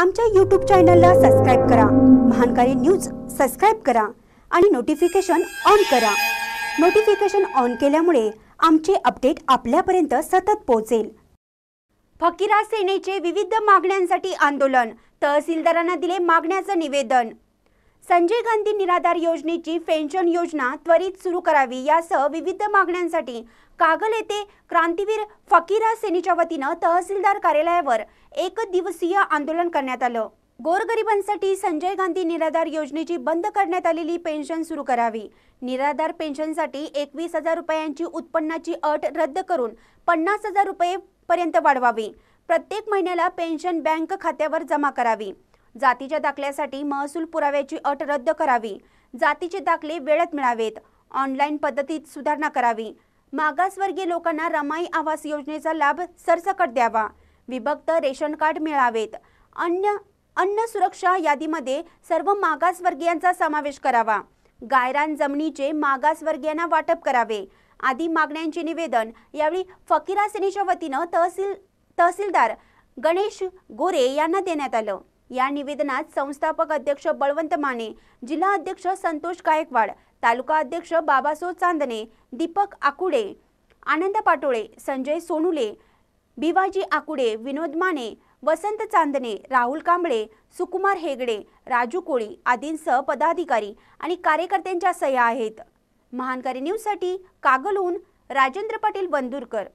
आमच्या यूट्यूब चॅनलला सबस्क्राईब करा महानकारी न्यूज सबस्क्राईब करा आणि नोटिफिकेशन ऑन करा नोटिफिकेशन ऑन केल्यामुळे आमचे अपडेट आपल्यापर्यंत सतत पोहोचेल फकीरा सेनेचे विविध मागण्यांसाठी आंदोलन तहसीलदारांना दिले मागण्याचं निवेदन संजय गांधी निराधार योजनेची पेन्शन योजना त्वरित सुरू करावी यासह विविध मागण्यांसाठी कागल येथे क्रांतीवीर फकीरा सेनेच्या वतीनं तहसीलदार कार्यालयावर एक दिवसीय आंदोलन करण्यात आलं गोरगरिबांसाठी संजय गांधी निराधार योजनेची बंद करण्यात आलेली पेन्शन सुरू करावी निराधार पेन्शनसाठी एकवीस हजार रुपयांची उत्पन्नाची अट रद्द करून पन्नास हजार रुपये पर्यंत वाढवावी प्रत्येक महिन्याला पेन्शन बँक खात्यावर जमा करावी जातीच्या दाखल्यासाठी महसूल पुराव्याची अट रद्द करावी जातीचे दाखले वेळेत मिळावेत ऑनलाईन पद्धतीत सुधारणा करावी मागासवर्गीय लोकांना रमाई आवास योजनेचा लाभ सरसकट द्यावा विभक्त रेशन कार्ड मिळावेत अन्य अन्न सुरक्षा यादीमध्ये सर्व मागासवर्गीयांचा समावेश करावा गायरान जमिनीचे मागासवर्गीयांना वाटप करावे आदी मागण्यांचे निवेदन यावेळी फकीरा सेनेच्या वतीनं तहसील तहसीलदार गणेश गोरे यांना देण्यात आलं या निवेदनात संस्थापक अध्यक्ष बळवंत माने जिल्हा अध्यक्ष संतोष गायकवाड तालुका अध्यक्ष बाबासो चांदणे दीपक आकुडे आनंद पाटोळे संजय सोनुले भिवाजी आकुडे विनोद माने वसंत चांदणे राहुल कांबळे सुकुमार हेगडे राजू कोळी आदींसह पदाधिकारी आणि कार्यकर्त्यांच्या सह्या आहेत महानकारी न्यूजसाठी कागलून राजेंद्र पाटील बंदूरकर